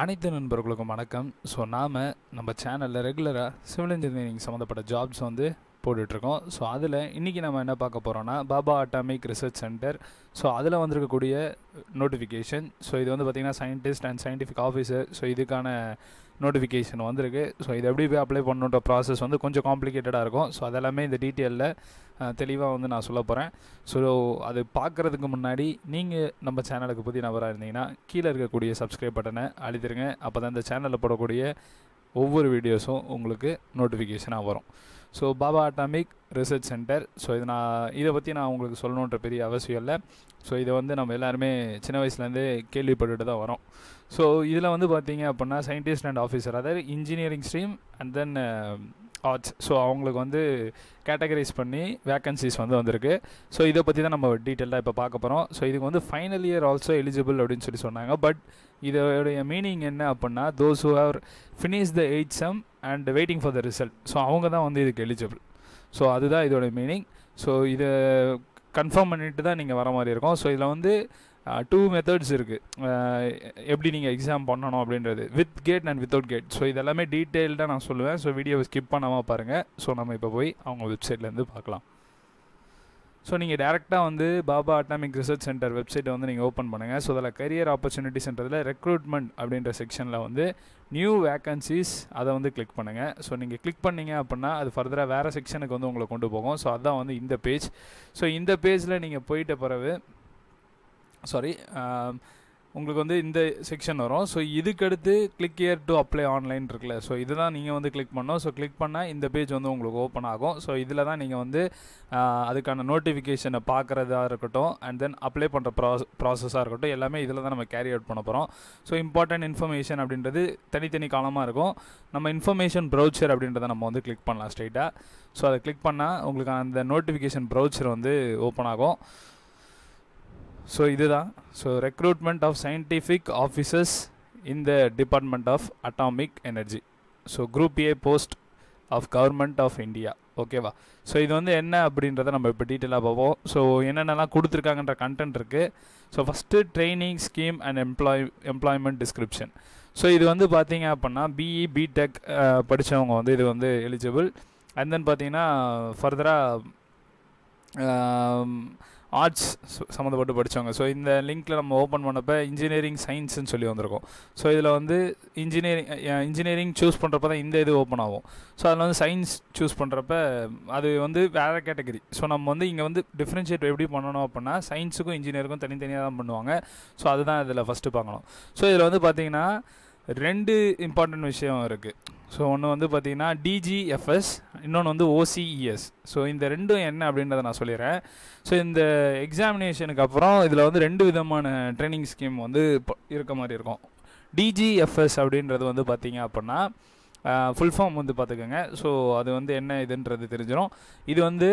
அனைத்து நண்பர்களுக்கும் வணக்கம் ஸோ நாம் நம்ம சேனலில் ரெகுலராக சிவில் இன்ஜினியரிங் சம்மந்தப்பட்ட ஜாப்ஸ் வந்து போட்டுட்ருக்கோம் ஸோ அதில் இன்றைக்கி நம்ம என்ன பார்க்க போகிறோன்னா Bhabha atomic research centre so அதில் வந்திருக்கக்கூடிய நோட்டிஃபிகேஷன் ஸோ இது வந்து பார்த்திங்கன்னா scientist and scientific officer so இதுக்கான நோட்டிஃபிகேஷன் வந்திருக்கு ஸோ இது எப்படி போய் அப்ளை பண்ணுன்ற ப்ராசஸ் வந்து கொஞ்சம் காம்ப்ளிகேட்டடாக இருக்கும் ஸோ அதெல்லாமே இந்த டீட்டெயிலில் தெளிவாக வந்து நான் சொல்ல போகிறேன் ஸோ அது பார்க்குறதுக்கு முன்னாடி நீங்கள் நம்ம சேனலுக்கு புதிய நபராக இருந்தீங்கன்னா கீழே இருக்கக்கூடிய சப்ஸ்கிரைப் பட்டனை அழித்திருங்க அப்போ தான் இந்த சேனலில் போடக்கூடிய ஒவ்வொரு வீடியோஸும் உங்களுக்கு நோட்டிஃபிகேஷனாக வரும் so Bhabha atomic research centre so இது நான் இதை பற்றி நான் உங்களுக்கு சொல்லணுன்ற பெரிய அவசியம் இல்லை ஸோ இதை வந்து நம்ம எல்லாருமே சின்ன வயசுலேருந்தே கேள்விப்பட்டுட்டு தான் வரோம் ஸோ இதில் வந்து பார்த்தீங்க அப்படின்னா சயின்டிஸ்ட் அண்ட் ஆஃபீஸர் அதாவது engineering stream and then arts so அவங்களுக்கு வந்து கேட்டகரைஸ் பண்ணி வேக்கன்சிஸ் வந்து வந்திருக்கு ஸோ இதை பற்றி தான் நம்ம டீட்டெயிலாக இப்போ பார்க்க போகிறோம் ஸோ இதுக்கு வந்து ஃபைனல் இயர் ஆல்சோ எலிஜிபிள் அப்படின்னு சொல்லி சொன்னாங்க பட் இதோடைய மீனிங் என்ன அப்படின்னா those who have finish the eight some and waiting for the result so அவங்க தான் வந்து இதுக்கு எலிஜிபிள் ஸோ அதுதான் இதோட மீனிங் ஸோ இதை கன்ஃபார்ம் பண்ணிட்டு தான் நீங்கள் வர மாதிரி இருக்கும் ஸோ இதில் வந்து டூ மெத்தட்ஸ் இருக்குது எப்படி நீங்கள் எக்ஸாம் பண்ணணும் அப்படின்றது with GATE and without GATE so இதெல்லாமே டீட்டெயில்டாக நான் சொல்லுவேன் ஸோ வீடியோவை ஸ்கிப் பண்ணாமல் பாருங்கள் ஸோ நம்ம இப்போ போய் அவங்க வெப்சைட்லேருந்து பார்க்கலாம் ஸோ நீங்கள் டேரெக்டாக வந்து பாபா அட்டாமிக் ரிசர்ச் சென்டர் வெப்சைட்டை வந்து நீங்கள் ஓப்பன் பண்ணுங்கள் ஸோ அதில் கரியர் ஆப்பர்ச்சுனிட்டிஸ்ன்றதில் ரெக்ரூட்மெண்ட் அப்படின்ற செக்ஷனில் வந்து நியூ வேக்கன்சிஸ் அதை வந்து கிளிக் பண்ணுங்கள் ஸோ நீங்கள் கிளிக் பண்ணிங்க அப்படின்னா அது ஃபர்தராக வேறு செக்ஷனுக்கு வந்து உங்களை கொண்டு போகும் ஸோ அதுதான் வந்து இந்த பேஜ் ஸோ இந்த பேஜில் நீங்கள் போயிட்ட பிறகு சாரி um, உங்களுக்கு வந்து இந்த செக்ஷன் வரும் ஸோ இதுக்கடுத்து click here to apply online இருக்குல்ல ஸோ இது தான் நீங்கள் வந்து கிளிக் பண்ணோம் ஸோ கிளிக் பண்ணால் இந்த பேஜ் வந்து உங்களுக்கு ஓப்பன் ஆகும் ஸோ இதில் தான் நீங்கள் வந்து அதுக்கான நோட்டிஃபிகேஷனை பார்க்குறதா இருக்கட்டும் அண்ட் தென் அப்ளை பண்ணுற ப்ராஸ் ப்ராசஸாக இருக்கட்டும் எல்லாமே இதில் தான் நம்ம கேரி அவுட் பண்ண போகிறோம் ஸோ இம்பார்ட்டன்ட் இன்ஃபர்மேஷன் அப்படின்றது தனித்தனி காலமாக இருக்கும் நம்ம இன்ஃபர்மேஷன் ப்ரௌச்சர் அப்படின்றத நம்ம வந்து கிளிக் பண்ணலாம் ஸ்ட்ரைட்டாக ஸோ அதை கிளிக் பண்ணால் உங்களுக்கு அந்த நோட்டிஃபிகேஷன் ப்ரௌச்சர் வந்து ஓப்பன் ஆகும் ஸோ இதுதான் so recruitment of scientific officers in the department of atomic energy so group A post of government of India ஓகேவா ஸோ இது வந்து என்ன அப்படின்றத நம்ம இப்போ டீட்டெயிலாக பார்ப்போம் ஸோ என்னென்னலாம் கொடுத்துருக்காங்கன்ற கண்டென்ட் இருக்குது so first training scheme and employ employment description so இது வந்து பார்த்தீங்க அப்படின்னா பிஇ பிடெக் e, படித்தவங்க வந்து இது வந்து எலிஜிபிள் அண்ட் தென் பார்த்தீங்கன்னா ஃபர்தராக ஆர்ட்ஸ் சம்மந்தப்பட்டு படித்தவங்க ஸோ இந்த லிங்க்கில் நம்ம ஓப்பன் பண்ணப்போ இன்ஜினியரிங் சயின்ஸ்னு சொல்லி வந்திருக்கோம் ஸோ இதில் வந்து இன்ஜினியரிங் இன்ஜினியரிங் சூஸ் பண்ணுறப்ப தான் இந்த இது ஓப்பன் ஆகும் ஸோ அதில் வந்து சயின்ஸ் சூஸ் பண்ணுறப்ப அது வந்து வேறு கேட்டகரி ஸோ நம்ம வந்து இங்கே வந்து டிஃப்ரென்ஷியேட் எப்படி பண்ணணும் அப்படின்னா சயின்ஸுக்கும் இன்ஜினியருக்கும் தனித்தனியாக தான் பண்ணுவாங்க ஸோ அதுதான் இதில் ஃபஸ்ட்டு பார்க்கணும் ஸோ இதில் வந்து பார்த்திங்கன்னா ரெண்டு இம்பார்ட்டன்ட் விஷயம் இருக்குது ஸோ ஒன்று வந்து பார்த்திங்கன்னா டிஜிஎஃப்எஸ் இன்னொன்று வந்து ஓசிஇஎஸ் ஸோ e இந்த ரெண்டும் என்ன அப்படின்றத நான் சொல்லிடுறேன் ஸோ இந்த எக்ஸாமினேஷனுக்கு அப்புறம் இதில் வந்து ரெண்டு விதமான ட்ரைனிங் ஸ்கீம் வந்து இருக்க மாதிரி இருக்கும் டிஜிஎஃப்எஸ் அப்படின்றது வந்து பார்த்திங்க அப்படின்னா ஃபுல் ஃபார்ம் வந்து பார்த்துக்கோங்க ஸோ அது வந்து என்ன இதுன்றது தெரிஞ்சிடும் இது வந்து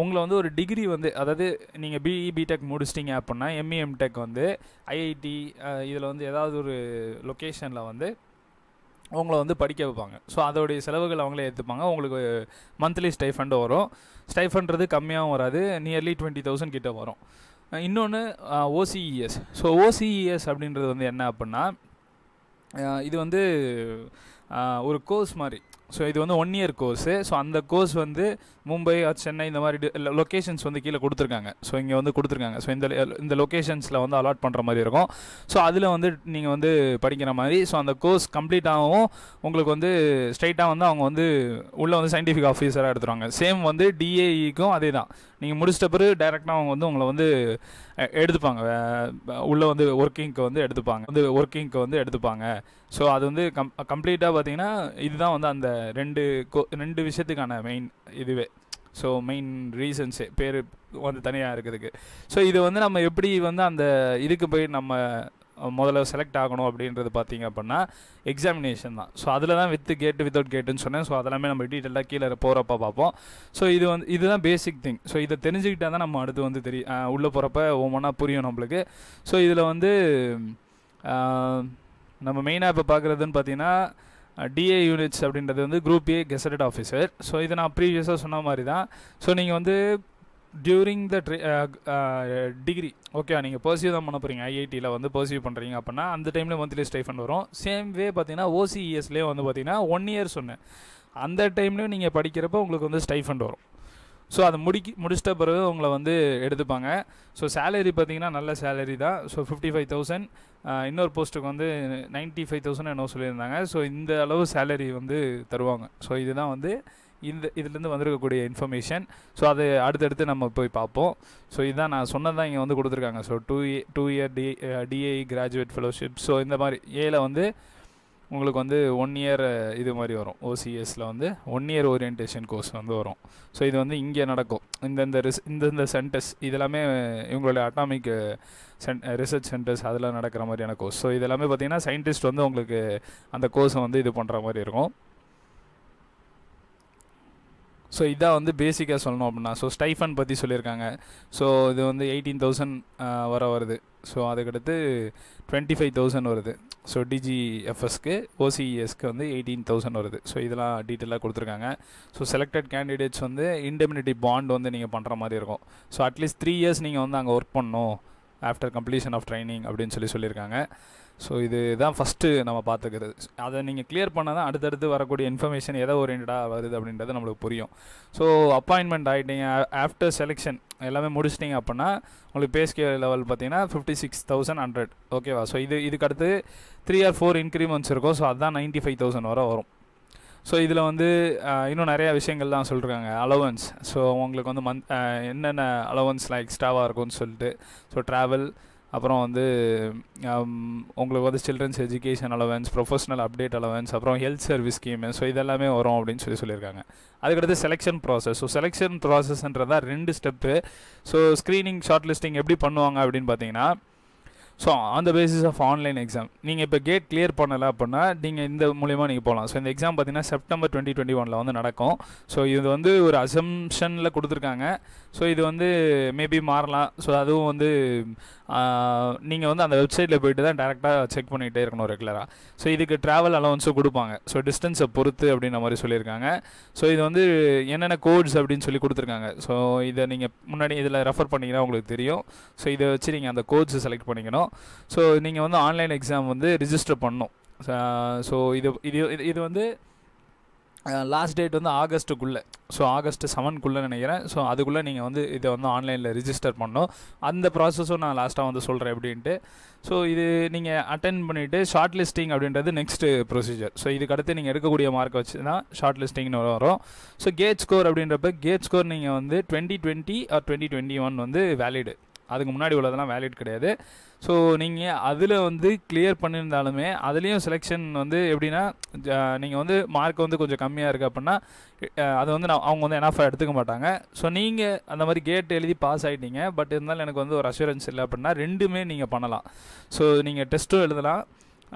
உங்களை வந்து ஒரு டிகிரி வந்து அதாவது நீங்கள் பிஇ பிடெக் முடிச்சிட்டிங்க அப்படின்னா எம்இஎம் டெக் e வந்து ஐஐடி இதில் வந்து ஏதாவது ஒரு லொக்கேஷனில் வந்து அவங்கள வந்து படிக்க வைப்பாங்க ஸோ அதோடைய செலவுகள் அவங்களே ஏற்றுப்பாங்க உங்களுக்கு மந்த்லி ஸ்டைஃபண்டு வரும் ஸ்டைஃபண்டது கம்மியாகவும் வராது நியர்லி டுவெண்ட்டி தௌசண்ட் கிட்டே வரும் இன்னொன்று OCES so OCES e e அப்படின்றது வந்து என்ன அப்படின்னா இது வந்து ஒரு கோர்ஸ் மாதிரி ஸோ இது வந்து ஒன் இயர் கோர்ஸு ஸோ அந்த கோர்ஸ் வந்து மும்பை சென்னை இந்த மாதிரி லொக்கேஷன்ஸ் வந்து கீழே கொடுத்துருக்காங்க ஸோ இங்கே வந்து கொடுத்துருக்காங்க ஸோ இந்த இந்த லொக்கேஷன்ஸில் வந்து அலாட் பண்ணுற மாதிரி இருக்கும் ஸோ அதில் வந்து நீங்கள் வந்து படிக்கிற மாதிரி ஸோ அந்த கோர்ஸ் கம்ப்ளீட் ஆகும் உங்களுக்கு வந்து ஸ்ட்ரைட்டாக வந்து அவங்க வந்து உள்ளே வந்து சயின்டிஃபிக் ஆஃபீஸராக எடுத்துருவாங்க சேம் வந்து டிஏஇக்கும் e அதே தான் நீங்கள் முடிச்சிட்ட பிறகு டைரெக்டாக அவங்க வந்து உங்களை வந்து எடுத்துப்பாங்க உள்ளே வந்து ஒர்க்கிங்க்கு வந்து எடுத்துப்பாங்க வந்து ஒர்க்கிங்க்கு வந்து எடுத்துப்பாங்க ஸோ அது வந்து கம் கம்ப்ளீட்டாக பார்த்தீங்கன்னா இதுதான் வந்து அந்த ரெண்டு கோ ரெண்டு விஷயத்துக்கான மெயின் இதுவே ஸோ மெயின் ரீசன்ஸே பேர் வந்து தனியாக இருக்கிறதுக்கு ஸோ இது வந்து நம்ம எப்படி வந்து அந்த இதுக்கு போய் நம்ம முதல்ல செலக்ட் ஆகணும் அப்படின்றது பார்த்தீங்க அப்படின்னா எக்ஸாமினேஷன் தான் ஸோ அதில் தான் வித்து கேட்டு வித்தவுட் கேட்டுன்னு சொன்னேன் ஸோ அதெல்லாமே நம்ம டீட்டெயிலாக கீழே போகிறப்ப பார்ப்போம் ஸோ இது வந்து இதுதான் பேசிக் திங் ஸோ இதை தெரிஞ்சுக்கிட்டா தான் நம்ம அடுத்து வந்து தெரியும் உள்ளே போகிறப்ப ஒவ்வொன்றா புரியும் நம்மளுக்கு ஸோ இதில் வந்து நம்ம மெயினாக இப்போ பார்க்குறதுன்னு பார்த்தீங்கன்னா டிஏ யூனிட்ஸ் அப்படின்றது வந்து group A gazetted officer so இது நான் ப்ரீவியஸாக சொன்ன மாதிரி தான் ஸோ நீங்கள் வந்து டியூரிங் த ட்ரி டிகிரி ஓகே நீங்கள் பர்சியூ தான் பண்ண போகிறீங்க ஐஐடியில் வந்து பர்சியூ பண்ணுறீங்க அப்படின்னா அந்த டைமில் மந்த்லி ஸ்டைஃபண்ட் வரும் சேம் வே பார்த்தீங்கன்னா ஓசிஇஎஸ்லேயே e வந்து பார்த்தீங்கன்னா ஒன் இயர் சொன்னேன் அந்த டைம்லேயும் நீங்கள் படிக்கிறப்ப உங்களுக்கு வந்து ஸ்டைஃபண்ட் வரும் ஸோ அதை முடிக்கி முடிச்சிட்ட பிறகு உங்களை வந்து எடுத்துப்பாங்க ஸோ சேலரி பார்த்தீங்கன்னா நல்ல சேலரி தான் ஸோ ஃபிஃப்டி ஃபைவ் தௌசண்ட் இன்னொரு போஸ்ட்டுக்கு வந்து நைன்ட்டி ஃபைவ் தௌசண்ட் என்ன சொல்லியிருந்தாங்க ஸோ இந்த அளவு சேலரி வந்து தருவாங்க ஸோ இதுதான் வந்து இந்த இதுலேருந்து வந்திருக்கக்கூடிய இன்ஃபர்மேஷன் ஸோ அது அடுத்தடுத்து நம்ம போய் பார்ப்போம் ஸோ இதுதான் நான் சொன்னதான் இங்கே வந்து கொடுத்துருக்காங்க so two two year D DAE graduate fellowship so இந்த மாதிரி ஏல வந்து உங்களுக்கு வந்து ஒன் இயர் இது மாதிரி வரும் ஓசிஎஸில் வந்து ஒன் இயர் ஓரியன்டேஷன் கோர்ஸ் வந்து வரும் ஸோ இது வந்து இங்கே நடக்கும் இந்தந்த ரிஸ் இந்தந்த சென்டர்ஸ் இதெல்லாமே இவங்களுடைய அட்டாமிக் சென் ரிசர்ச் சென்டர்ஸ் அதில் நடக்கிற மாதிரியான கோர்ஸ் ஸோ இதெல்லாமே பார்த்திங்கன்னா சயின்டிஸ்ட் வந்து உங்களுக்கு அந்த கோர்ஸை வந்து இது பண்ணுற மாதிரி இருக்கும் ஸோ இதான் வந்து பேசிக்காக சொல்லணும் அப்படின்னா ஸோ ஸ்டைஃபன் பற்றி சொல்லியிருக்காங்க ஸோ இது வந்து எயிட்டீன் தௌசண்ட் வர வருது ஸோ அதுக்கடுத்து டுவெண்ட்டி ஃபைவ் தௌசண்ட் வருது ஸோ டிஜிஎஃப்எஸ்க்கு ஓசிஇஎஸ்க்கு e வந்து எயிட்டீன் தௌசண்ட் வருது ஸோ இதெல்லாம் டீட்டெயிலாக கொடுத்துருக்காங்க ஸோ செலக்டட் கேண்டிடேட்ஸ் வந்து இன்டெமினிட்டி பாண்ட் வந்து நீங்கள் பண்ணுற மாதிரி இருக்கும் ஸோ அட்லீஸ்ட் த்ரீ இயர்ஸ் நீங்கள் வந்து அங்கே ஒர்க் பண்ணணும் ஆஃப்டர் கம்ப்ளீஷன் ஆஃப் ட்ரைனிங் அப்படின்னு சொல்லி சொல்லியிருக்காங்க ஸோ இது தான் ஃபஸ்ட்டு நம்ம பார்த்துக்கிறது அதை நீங்கள் கிளியர் பண்ணால் தான் அடுத்தடுத்து வரக்கூடிய இன்ஃபர்மேஷன் எதை ஓரியன்டாக வருது அப்படின்றது நம்மளுக்கு புரியும் ஸோ அப்பாயின்மெண்ட் ஆகிட்டீங்க ஆஃப்டர் செலெக்ஷன் எல்லாமே முடிச்சிட்டிங்க அப்படின்னா உங்களுக்கு பேஸ்கே லெவல் பார்த்தீங்கன்னா ஃபிஃப்டி சிக்ஸ் தௌசண்ட் ஹண்ட்ரட் ஓகேவா ஸோ இது இதுக்கு அடுத்து த்ரீ ஆர் ஃபோர் இன்க்ரிமெண்ட்ஸ் இருக்கும் ஸோ அதுதான் நைன்ட்டி ஃபைவ் தௌசண்ட் வரை வரும் ஸோ இதில் வந்து இன்னும் நிறையா விஷயங்கள்லாம் சொல்லியிருக்காங்க அலவன்ஸ் ஸோ உங்களுக்கு வந்து மந்த் என்னென்ன அலவன்ஸ்லாம் எக்ஸ்ட்ராவாக இருக்கும்னு சொல்லிட்டு ஸோ ட்ராவல் அப்புறம் வந்து um, உங்களுக்கு வந்து children's education allowance professional update allowance அப்புறம் ஹெல்த் சர்வீஸ் ஸ்கீமு ஸோ இதெல்லாமே வரும் அப்படின்னு சொல்லி சொல்லியிருக்காங்க அதுக்கடுத்து செலெக்ஷன் ப்ராசஸ் ஸோ செலெக்ஷன் ப்ராசஸ்ன்றதான் ரெண்டு step so screening short listing எப்படி பண்ணுவாங்க அப்படின்னு பார்த்தீங்கன்னா ஸோ அந்த பேசிஸ் ஆஃப் ஆன்லைன் எக்ஸாம் நீங்கள் இப்போ கேட் கிளியர் பண்ணலை அப்படின்னா நீங்கள் இந்த மூலியமாக நீங்கள் போகலாம் ஸோ இந்த எக்ஸாம் பார்த்தீங்கன்னா செப்டம்பர் டுவெண்ட்டி டுவெண்ட்டி ஒனில் வந்து நடக்கும் ஸோ இது வந்து ஒரு அசம்ஷனில் கொடுத்துருக்காங்க ஸோ இது வந்து மேபி மாறலாம் ஸோ அதுவும் வந்து நீங்கள் வந்து அந்த வெப்சைட்டில் போயிட்டு தான் டேரெக்டாக செக் பண்ணிகிட்டே இருக்கணும் ரெகுலராக ஸோ இதுக்கு ட்ராவல் அலவன்ஸும் கொடுப்பாங்க ஸோ டிஸ்டன்ஸை பொறுத்து அப்படின்ற மாதிரி சொல்லியிருக்காங்க ஸோ இது வந்து என்னென்ன கோட்ஸ் அப்படின்னு சொல்லி கொடுத்துருக்காங்க ஸோ இதை நீங்கள் முன்னாடி இதில் ரெஃபர் பண்ணிங்கன்னா உங்களுக்கு தெரியும் ஸோ இதை வச்சு நீங்கள் அந்த கோட்ஸை செலக்ட் பண்ணிக்கணும் ஸோ நீங்கள் வந்து ஆன்லைன் எக்ஸாம் வந்து ரிஜிஸ்டர் பண்ணும் ஸோ இது இது இது வந்து லாஸ்ட் டேட் வந்து ஆகஸ்ட்டுக்குள்ளே ஸோ ஆகஸ்ட் செவன்குள்ளே நினைக்கிறேன் ஸோ அதுக்குள்ளே நீங்கள் வந்து இதை வந்து ஆன்லைனில் ரிஜிஸ்டர் பண்ணோம் அந்த ப்ராசஸும் நான் லாஸ்ட்டாக வந்து சொல்கிறேன் அப்படின்ட்டு ஸோ இது நீங்கள் அட்டன் பண்ணிவிட்டு ஷார்ட் லிஸ்டிங் அப்படின்றது நெக்ஸ்ட்டு ப்ரொசீஜர் ஸோ இதுக்கடுத்து நீங்கள் எடுக்கக்கூடிய மார்க் வச்சு தான் ஷார்ட் லிஸ்டிங்னு வரும் ஸோ கேட் ஸ்கோர் அப்படின்றப்ப கேட் ஸ்கோர் நீங்கள் வந்து twenty twenty or twenty twenty one வந்து வேலிடு அதுக்கு முன்னாடி உள்ளதெல்லாம் வேலிட் கிடையாது ஸோ நீங்கள் அதில் வந்து கிளியர் பண்ணியிருந்தாலுமே அதுலேயும் செலெக்ஷன் வந்து எப்படின்னா நீங்கள் வந்து மார்க் வந்து கொஞ்சம் கம்மியாக இருக்குது அப்படின்னா அதை வந்து நான் அவங்க வந்து எனாஃபாக எடுத்துக்க மாட்டாங்க ஸோ நீங்கள் அந்த மாதிரி கேட் எழுதி பாஸ் ஆகிட்டீங்க பட் இருந்தாலும் எனக்கு வந்து ஒரு அஷூரன்ஸ் இல்லை அப்படின்னா ரெண்டுமே நீங்கள் பண்ணலாம் ஸோ நீங்கள் டெஸ்ட்டும் எழுதலாம்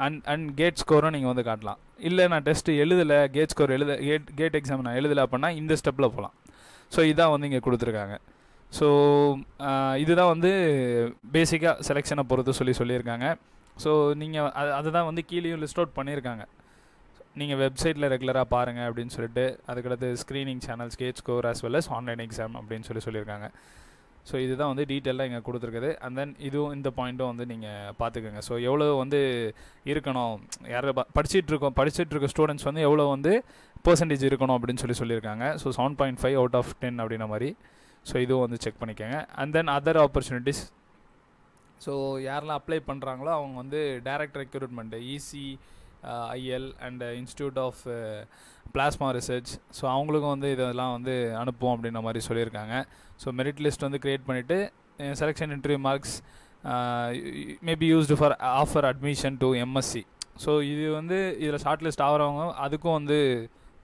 அண்ட் அண்ட் கேட் ஸ்கோரும் நீங்கள் வந்து காட்டலாம் இல்லை நான் டெஸ்ட்டு எழுதலை கேட் ஸ்கோர் எழுத கேட் கேட் எக்ஸாம் நான் எழுதலை அப்படின்னா இந்த ஸ்டெப்பில் போகலாம் ஸோ இதான் வந்து இங்கே கொடுத்துருக்காங்க ஸோ இதுதான் வந்து பேசிக்காக செலெக்ஷனை பொறுத்து சொல்லி சொல்லியிருக்காங்க ஸோ நீங்கள் அது அதுதான் வந்து கீழேயும் லிஸ்ட் அவுட் பண்ணியிருக்காங்க நீங்கள் வெப்சைட்டில் ரெகுலராக பாருங்கள் அப்படின்னு சொல்லிட்டு அதுக்கடுத்து screening channels GATE score as well as online exam அப்படின்னு சொல்லி சொல்லியிருக்காங்க ஸோ இதுதான் வந்து டீட்டெயிலாக இங்கே கொடுத்துருக்குது அண்ட் தென் இதுவும் இந்த பாயிண்ட்டும் வந்து நீங்கள் பார்த்துக்கோங்க ஸோ எவ்வளோ வந்து இருக்கணும் யார் படிச்சுட்டு இருக்கோம் படிச்சுட்டு இருக்க ஸ்டூடெண்ட்ஸ் வந்து எவ்வளோ வந்து பர்சன்டேஜ் இருக்கணும் அப்படின்னு சொல்லி சொல்லியிருக்காங்க so seven point five out of ten அப்படின்ன மாதிரி ஸோ இதுவும் வந்து செக் பண்ணிக்கோங்க and then other opportunities so யாரெல்லாம் அப்ளை பண்ணுறாங்களோ அவங்க வந்து direct recruitment ECIL and institute of plasma research so அவங்களுக்கும் வந்து இதெல்லாம் வந்து அனுப்புவோம் அப்படின்ற மாதிரி சொல்லியிருக்காங்க ஸோ மெரிட் லிஸ்ட் வந்து க்ரியேட் பண்ணிவிட்டு selection interview marks maybe used for offer admission to MSc so இது வந்து இதில் ஷார்ட் லிஸ்ட் ஆகிறவங்க அதுக்கும் வந்து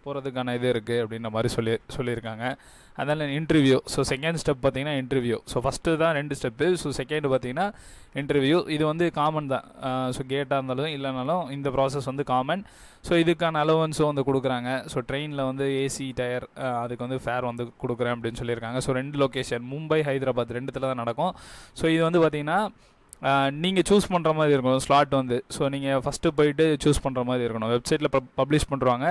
போகிறதுக்கான இது இருக்குது அப்படின்ற மாதிரி சொல்லி சொல்லியிருக்காங்க அதனால் இன்டர்வியூ ஸோ செகண்ட் ஸ்டெப் பார்த்திங்கன்னா இன்டர்வியூ ஸோ ஃபஸ்ட்டு தான் ரெண்டு ஸ்டெப்பு ஸோ செகண்ட் பார்த்திங்கன்னா இன்டர்வியூ இது வந்து காமன் தான் ஸோ கேட்டாக இருந்தாலும் இல்லைனாலும் இந்த ப்ராசஸ் வந்து காமன் ஸோ இதுக்கான அலவன்ஸும் வந்து கொடுக்குறாங்க ஸோ ட்ரெயினில் வந்து ஏசி டயர் அதுக்கு வந்து ஃபேர் வந்து கொடுக்குறேன் அப்படின்னு சொல்லியிருக்காங்க ஸோ ரெண்டு லொக்கேஷன் மும்பை ஹைதராபாத் ரெண்டுத்தில் தான் நடக்கும் ஸோ இது வந்து பார்த்திங்கன்னா நீங்கள் சூஸ் பண்ணுற மாதிரி இருக்கணும் ஸ்லாட் வந்து ஸோ நீங்கள் ஃபஸ்ட்டு போயிட்டு சூஸ் பண்ணுற மாதிரி இருக்கணும் வெப்சைட்டில் ப பப்ளிஷ் பண்ணுறாங்க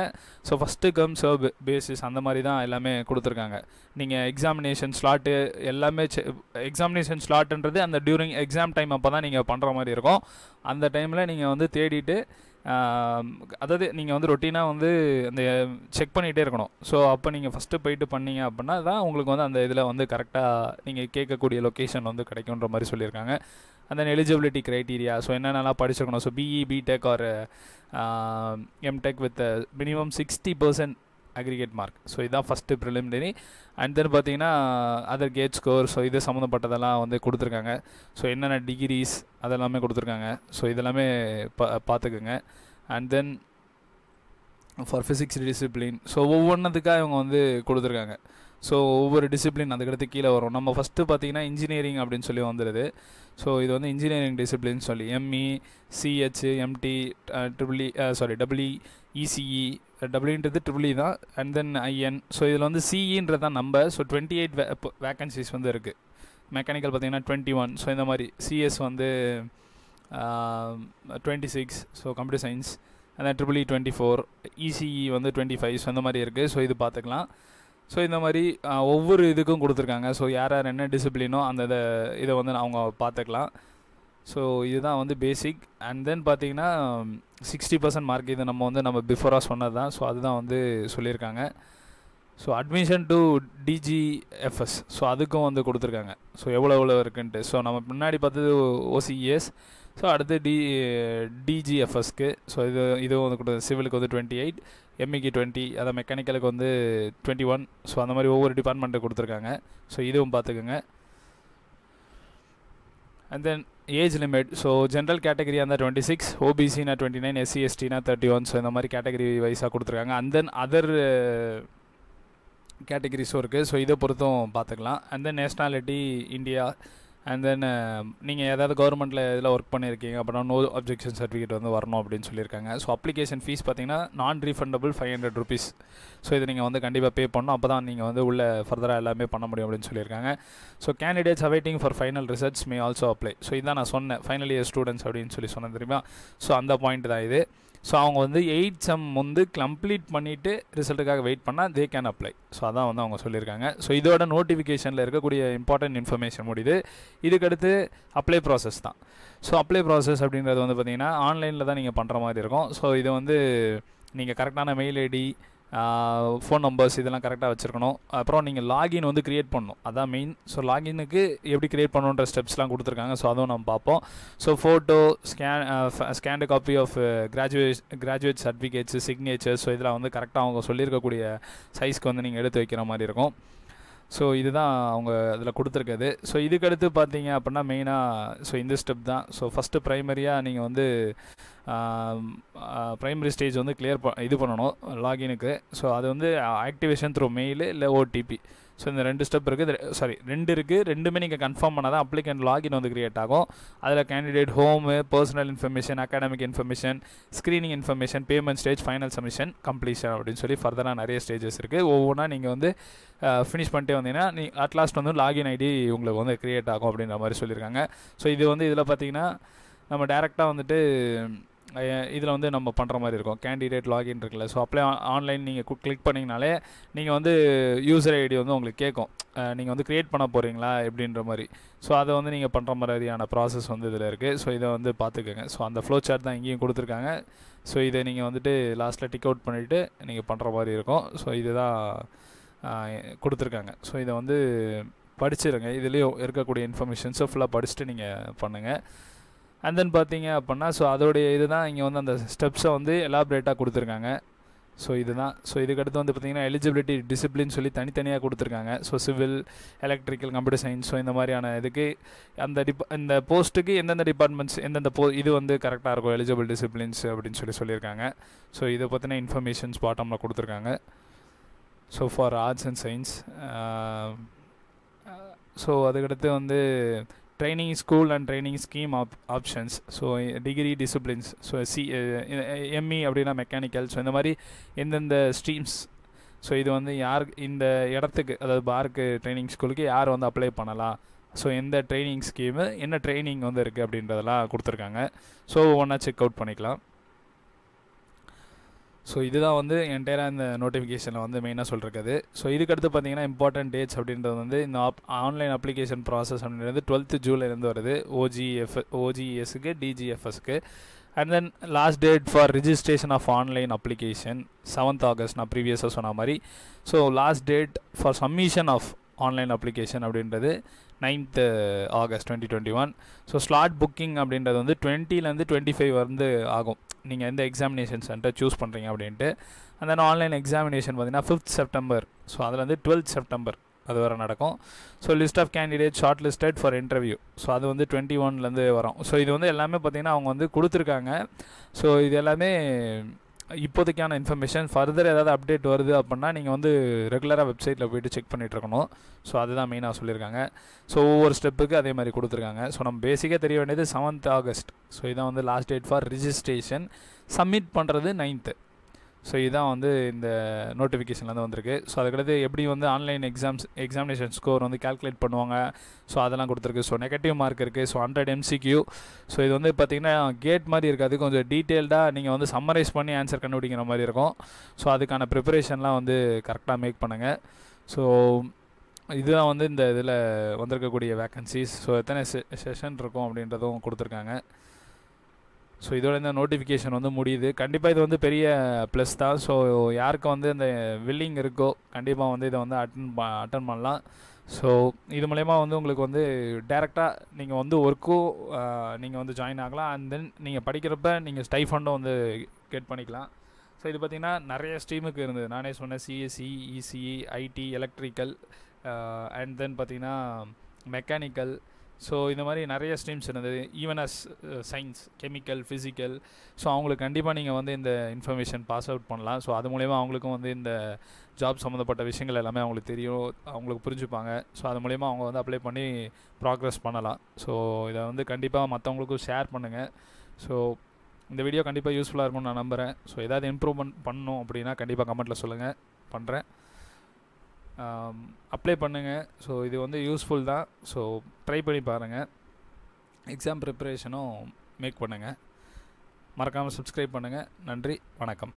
so first come serve basis அந்த மாதிரி தான் எல்லாமே கொடுத்துருக்காங்க நீங்கள் எக்ஸாமினேஷன் ஸ்லாட்டு எல்லாமே எக்ஸாமினேஷன் ஸ்லாட்டுன்றது அந்த டியூரிங் எக்ஸாம் டைம் அப்போ தான் நீங்கள் பண்ணுற மாதிரி இருக்கும் அந்த டைமில் நீங்கள் வந்து தேடிட்டு அதாவது நீங்கள் வந்து ரொட்டீனாக வந்து அந்த செக் பண்ணிகிட்டே இருக்கணும் ஸோ அப்போ நீங்கள் ஃபஸ்ட்டு போயிட்டு பண்ணீங்க அப்படின்னா தான் உங்களுக்கு வந்து அந்த இதில் வந்து கரெக்டாக நீங்கள் கேட்கக்கூடிய லொக்கேஷன் வந்து கிடைக்குன்ற மாதிரி சொல்லியிருக்காங்க and then eligibility criteria so என்னென்னலாம் படிச்சிருக்கணும் so BE BTech or MTech with minimum sixty percent aggregate mark so இதுதான் ஃபஸ்ட்டு ப்ரிலிமினரி அண்ட் தென் பார்த்தீங்கன்னா அதர் கேட் ஸ்கோர் ஸோ இது சம்மந்தப்பட்டதெல்லாம் வந்து கொடுத்துருக்காங்க ஸோ என்னென்ன டிகிரிஸ் அதெல்லாமே கொடுத்துருக்காங்க ஸோ இதெல்லாமே பா பார்த்துக்குங்க and then for physics discipline so ஒவ்வொன்றதுக்காக இவங்க வந்து கொடுத்துருக்காங்க ஸோ ஒவ்வொரு டிசிப்ளின் அதுக்கடுத்து கீழே வரும் நம்ம ஃபஸ்ட்டு பார்த்தீங்கன்னா இன்ஜினியரிங் அப்படின்னு சொல்லி வந்துடுது ஸோ இது வந்து இன்ஜினியரிங் டிசிப்ளின் சொல்லி ME CH MT triple E sorry double E ECE டபிள்யூன்றது ட்ரிபிள்இ தான் அண்ட் தென் ஐஎன் ஸோ இதில் வந்து சிஇன்றது e தான் நம்பர் ஸோ டுவெண்ட்டி எயிட் வே வேக்கன்சிஸ் வந்து இருக்குது மெக்கானிக்கல் பார்த்திங்கன்னா டுவெண்ட்டி ஒன் ஸோ இந்த மாதிரி சிஎஸ் வந்து twenty six so computer science அந்த ட்ரிபிள்இ டுவெண்ட்டி ஃபோர் இசிஇ வந்து டுவெண்ட்டி ஃபைவ் ஸோ அந்த மாதிரி இருக்குது ஸோ இது பார்த்துக்கலாம் ஸோ இந்த மாதிரி ஒவ்வொரு இதுக்கும் கொடுத்துருக்காங்க ஸோ யார் யார் என்ன டிசிப்ளினோ அந்த இதை இதை வந்து அவங்க பார்த்துக்கலாம் ஸோ இதுதான் வந்து பேசிக் அண்ட் தென் பார்த்தீங்கன்னா சிக்ஸ்டி பர்சன்ட் மார்க் இது நம்ம வந்து நம்ம பிஃபோராக சொன்னது தான் ஸோ அதுதான் வந்து சொல்லியிருக்காங்க so admission to DGFS so அதுக்கும் வந்து கொடுத்துருக்காங்க ஸோ எவ்வளோ எவ்வளோ இருக்குன்ட்டு ஸோ நம்ம முன்னாடி பார்த்தது ஓசிஇஎஸ் ஸோ e அடுத்து டி டிஜிஎஃப்எஸ்க்கு ஸோ இது இதுவும் வந்து கொடுத்து சிவிலுக்கு வந்து டுவெண்ட்டி எயிட் எம்இக்கு டுவெண்ட்டி அதை மெக்கானிக்கலுக்கு வந்து டுவெண்ட்டி ஒன் ஸோ அந்த மாதிரி ஒவ்வொரு டிபார்ட்மெண்ட்டு கொடுத்துருக்காங்க ஸோ இதுவும் பார்த்துக்குங்க and then age limit so general கேட்டகரியாக இருந்தால் டுவெண்ட்டி சிக்ஸ் ஓபிசினா டுவெண்ட்டி நைன் எஸ்சி எஸ்டினா தேர்ட்டி ஒன் ஸோ இந்த மாதிரி கேட்டகரி வைஸாக கொடுத்துருக்காங்க அண்ட் தென் அதர் கேட்டகரிஸும் இருக்குது ஸோ இதை பொறுத்தும் பார்த்துக்கலாம் and then nationality India and then நீங்கள் ஏதாவது கவர்மெண்ட்டில் இதில் ஒர்க் பண்ணியிருக்கீங்க அப்படின்னா நோ அப்ஜெக்ஷன் சர்டிஃபிகேட் வந்து வரணும் அப்படின்னு சொல்லியிருக்காங்க ஸோ அப்ளிகேஷன் ஃபீஸ் பார்த்தீங்கன்னா non refundable five hundred rupees so இது நீங்கள் வந்து கண்டிப்பாக பே பண்ணணும் அப்போ தான் நீங்கள் வந்து உள்ள ஃபர்தராக எல்லாமே பண்ண முடியும் அப்படின்னு சொல்லியிருக்காங்க so candidates awaiting for final results may also apply so இதான் நான் சொன்னேன் ஃபைனல் இயர் ஸ்டூடெண்ட்ஸ் அப்படின்னு சொல்லி சொன்னேன் தெரியுமா ஸோ அந்த பாயிண்ட் தான் இது ஸோ அவங்க வந்து எயிட் சம் வந்து கம்ப்ளீட் பண்ணிவிட்டு ரிசல்ட்டுக்காக வெயிட் பண்ணால் தே கேன் அப்ளை ஸோ அதான் வந்து அவங்க சொல்லியிருக்காங்க ஸோ இதோட நோட்டிஃபிகேஷனில் இருக்கக்கூடிய இம்பார்ட்டன்ட் இன்ஃபர்மேஷன் முடியுது இதுக்கடுத்து அப்ளை ப்ராசஸ் தான் ஸோ அப்ளை ப்ராசஸ் அப்படின்றது வந்து பார்த்திங்கன்னா ஆன்லைனில் தான் நீங்கள் பண்ணுற மாதிரி இருக்கும் ஸோ இது வந்து நீங்கள் கரெக்டான மெயில் ஐடி ஃபோன் நம்பர்ஸ் இதெல்லாம் கரெக்டாக வச்சுருக்கணும் அப்புறம் நீங்கள் லாகின் வந்து க்ரியேட் பண்ணணும் அதான் மெயின் ஸோ லாகினுக்கு எப்படி க்ரியேட் பண்ணணுன்ற ஸ்டெப்ஸ்லாம் கொடுத்துருக்காங்க ஸோ அதுவும் நம்ம பார்ப்போம் so photo scan scanned copy of graduation graduate certificates signatures so இதெல்லாம் வந்து கரெக்டாக அவங்க சொல்லியிருக்கக்கூடிய சைஸ்க்கு வந்து நீங்கள் எடுத்து வைக்கிற மாதிரி இருக்கும் ஸோ இதுதான் அவங்க அதில் கொடுத்துருக்குது ஸோ இதுக்கடுத்து பார்த்தீங்க அப்படின்னா மெயினாக ஸோ இந்த ஸ்டெப் தான் ஸோ ஃபஸ்ட்டு ப்ரைமரியாக நீங்கள் வந்து ப்ரைமரி ஸ்டேஜ் வந்து கிளியர் ப இது பண்ணணும் லாகினுக்கு ஸோ அது வந்து ஆக்டிவேஷன் த்ரூ மெயிலு இல்லை ஓடிபி ஸோ இந்த ரெண்டு ஸ்டெப் இருக்குது சாரி ரெண்டு இருக்குது ரெண்டுமே நீங்கள் கன்ஃபார்ம் பண்ணால் தான் அப்ளிகண்ட் லாகின் வந்து கிரியேட் ஆகும் அதில் candidate home personal information academic information screening information payment stage final submission completion அப்படின்னு சொல்லி ஃபர்தராக நிறைய ஸ்டேஜஸ் இருக்குது ஒவ்வொன்றா நீங்கள் வந்து ஃபினிஷ் பண்ணிட்டே வந்தீங்கன்னா நீ அட் லாஸ்ட் வந்து லாகின் ஐடி உங்களுக்கு வந்து க்ரியேட் ஆகும் அப்படின்ற மாதிரி சொல்லியிருக்காங்க ஸோ இது வந்து இதில் பார்த்தீங்கன்னா நம்ம டேரெக்டாக வந்துட்டு இதில் வந்து நம்ம பண்ணுற மாதிரி இருக்கும் கேண்டிடேட் லாகின் இருக்குல்ல ஸோ அப்ளை ஆன்லைன் நீங்கள் கிளிக் பண்ணிங்கனாலே நீங்கள் வந்து யூசர் ஐடி வந்து உங்களுக்கு கேட்கும் நீங்கள் வந்து க்ரியேட் பண்ண போகிறீங்களா எப்படின்ற மாதிரி ஸோ அதை வந்து நீங்கள் பண்ணுற மாதிரியான ப்ராசஸ் வந்து இதில் இருக்குது ஸோ இதை வந்து பார்த்துக்கோங்க ஸோ அந்த ஃப்ளோ சார்ட் தான் இங்கேயும் கொடுத்துருக்காங்க ஸோ இதை நீங்கள் வந்துட்டு லாஸ்ட்டில் டிக் அவுட் பண்ணிவிட்டு நீங்கள் பண்ணுற மாதிரி இருக்கும் ஸோ இதுதான் கொடுத்துருக்காங்க ஸோ இதை வந்து படிச்சிருங்க இதுலேயும் இருக்கக்கூடிய இன்ஃபர்மேஷன்ஸை ஃபுல்லாக படிச்சுட்டு நீங்கள் பண்ணுங்கள் அண்ட் தென் பார்த்தீங்க அப்படின்னா ஸோ அதோடைய இது தான் இங்கே வந்து அந்த ஸ்டெப்ஸை வந்து எலாபரேட்டாக கொடுத்துருக்காங்க ஸோ இதுதான் ஸோ இதுக்கடுத்து வந்து பார்த்திங்கன்னா எலிஜிபிலிட்டி டிசிப்ளின் சொல்லி தனித்தனியாக கொடுத்துருக்காங்க so civil electrical computer science so இந்த மாதிரியான இதுக்கு அந்த டிபா இந்த போஸ்ட்டுக்கு எந்தெந்த டிபார்ட்மெண்ட்ஸ் எந்தெந்த போ இது வந்து கரெக்டாக இருக்கும் எலிஜிபிள் டிசிப்ளின்ஸ் அப்படின்னு சொல்லி சொல்லியிருக்காங்க ஸோ இதை பற்றின இன்ஃபர்மேஷன்ஸ் பாட்டமில் கொடுத்துருக்காங்க so for arts and science so அதுக்கடுத்து வந்து training school and training scheme ஆப் options so degree disciplines so C ME அப்படின்னா மெக்கானிக்கல் ஸோ இந்த மாதிரி எந்தெந்த ஸ்ட்ரீம்ஸ் ஸோ இது வந்து யார் இந்த இடத்துக்கு அதாவது பார்க்கு ட்ரைனிங் ஸ்கூலுக்கு யார் வந்து அப்ளை பண்ணலாம் ஸோ எந்த ட்ரைனிங் ஸ்கீமு என்ன ட்ரைனிங் வந்து இருக்குது அப்படின்றதெல்லாம் கொடுத்துருக்காங்க ஸோ ஒவ்வொன்றா செக் அவுட் பண்ணிக்கலாம் ஸோ இதுதான் வந்து என்டையராக இந்த நோட்டிஃபிகேஷனில் வந்து மெயினாக சொல்லிருக்குது ஸோ இதுக்கடுத்து பார்த்தீங்கன்னா இம்பார்ட்டன்ட் டேட்ஸ் அப்படின்றது வந்து இந்த ஆப் ஆன்லைன் அப்ளிகேஷன் ப்ராசஸ் அப்படின்றது டுவெல்த்து ஜூலைலேருந்து வருது ஓஜிஎஃப் ஓஜிஎஸ்க்கு டிஜிஎஃப்எஸ்க்கு and then last date for registration of online application seventh August நான் ப்ரீவியஸாக சொன்ன மாதிரி so last date for submission of online application அப்படின்றது ninth August twenty twenty one so slot booking அப்படின்றது வந்து டுவெண்ட்டிலேருந்து டுவெண்ட்டி ஃபைவ் வந்து ஆகும் நீங்கள் எந்த எக்ஸாமினேஷன் சென்டர் சூஸ் பண்ணுறீங்க அப்படின்ட்டு அந்த தென் ஆன்லைன் எக்ஸாமினேஷன் பார்த்திங்கன்னா ஃபிஃப்த் செப்டம்பர் ஸோ அதில் வந்து டுவெல்த் செப்டம்பர் அது வர நடக்கும் so list of candidate short listed for interview so அது வந்து டுவெண்ட்டி ஒன்லேருந்து வரும் ஸோ இது வந்து எல்லாமே பார்த்திங்கன்னா அவங்க வந்து கொடுத்துருக்காங்க ஸோ இது எல்லாமே இப்போதைக்கான இன்ஃபர்மேஷன் ஃபர்தர் ஏதாவது அப்டேட் வருது அப்படின்னா நீங்கள் வந்து ரெகுலராக வெப்சைட்டில் போய்ட்டு செக் பண்ணிகிட்ருக்கணும் ஸோ அதுதான் மெயினாக சொல்லியிருக்காங்க ஸோ ஒவ்வொரு ஸ்டெப்புக்கு அதே மாதிரி கொடுத்துருக்காங்க ஸோ நம்ம பேசிக்காக தெரிய வேண்டியது செவன்த் ஆகஸ்ட் ஸோ இதான் வந்து last date for registration submit பண்ணுறது நைன்த்து ஸோ இதுதான் வந்து இந்த நோட்டிஃபிகேஷன்லேருந்து வந்திருக்கு ஸோ அதுக்கடுத்து எப்படி வந்து ஆன்லைன் எக்ஸாம்ஸ் எக்ஸாமினேஷன் ஸ்கோர் வந்து கேல்குலேட் பண்ணுவாங்க ஸோ அதெல்லாம் கொடுத்துருக்கு ஸோ நெகட்டிவ் மார்க் இருக்குது ஸோ ஹண்ட்ரட் எம்சிக்யூ ஸோ இது வந்து பார்த்திங்கன்னா கேட் மாதிரி இருக்காது கொஞ்சம் டீட்டெயில்டாக நீங்கள் வந்து சம்மரைஸ் பண்ணி ஆன்சர் கண்டுபிடிக்கிற மாதிரி இருக்கும் ஸோ அதுக்கான ப்ரிப்பரேஷன்லாம் வந்து கரெக்டாக மேக் பண்ணுங்கள் ஸோ இதுதான் வந்து இந்த இதில் வந்திருக்கக்கூடிய வேக்கன்சிஸ் ஸோ எத்தனை செ செஷன் இருக்கும் அப்படின்றதும் கொடுத்துருக்காங்க ஸோ இதோட இந்த நோட்டிஃபிகேஷன் வந்து முடியுது கண்டிப்பாக இது வந்து பெரிய ப்ளஸ் தான் ஸோ யாருக்கு வந்து இந்த வில்லிங் இருக்கோ கண்டிப்பாக வந்து இதை வந்து அட்டன் அட்டன் பண்ணலாம் ஸோ இது மூலயமா வந்து உங்களுக்கு வந்து டேரெக்டாக நீங்கள் வந்து ஒர்க்கும் நீங்கள் வந்து ஜாயின் ஆகலாம் அண்ட் தென் நீங்கள் படிக்கிறப்ப நீங்கள் ஸ்டைஃபண்டும் வந்து கெட் பண்ணிக்கலாம் ஸோ இது பார்த்திங்கன்னா நிறைய ஸ்ட்ரீமுக்கு இருந்தது நானே சொன்னேன் CSE ECE IT electrical and then பார்த்திங்கன்னா மெக்கானிக்கல் ஸோ இந்த மாதிரி நிறைய ஸ்ட்ரீம்ஸ் இருந்தது even as science chemical physical so அவங்களுக்கு கண்டிப்பாக நீங்கள் வந்து இந்த இன்ஃபர்மேஷன் பாஸ் அவுட் பண்ணலாம் ஸோ அது மூலயமா அவங்களுக்கும் வந்து இந்த ஜாப் சம்மந்தப்பட்ட விஷயங்கள் எல்லாமே அவங்களுக்கு தெரியும் அவங்களுக்கு புரிஞ்சுப்பாங்க ஸோ அது மூலயமா அவங்க வந்து அப்ளை பண்ணி ப்ராக்ரெஸ் பண்ணலாம் ஸோ இதை வந்து கண்டிப்பாக மற்றவங்களுக்கும் ஷேர் பண்ணுங்கள் ஸோ இந்த வீடியோ கண்டிப்பாக யூஸ்ஃபுல்லாக இருக்கும்னு நான் நம்புகிறேன் ஸோ எதாவது இம்ப்ரூவ்மெண்ட் பண்ணணும் அப்படின்னா கண்டிப்பாக கமெண்ட்டில் சொல்லுங்கள் பண்ணுறேன் அப்ளை பண்ணுங்கள் ஸோ இது வந்து யூஸ்ஃபுல் தான் ஸோ ட்ரை பண்ணி பாருங்கள் எக்ஸாம் ப்ரிப்பரேஷனும் மேக் பண்ணுங்கள் மறக்காமல் சப்ஸ்கிரைப் பண்ணுங்கள் நன்றி வணக்கம்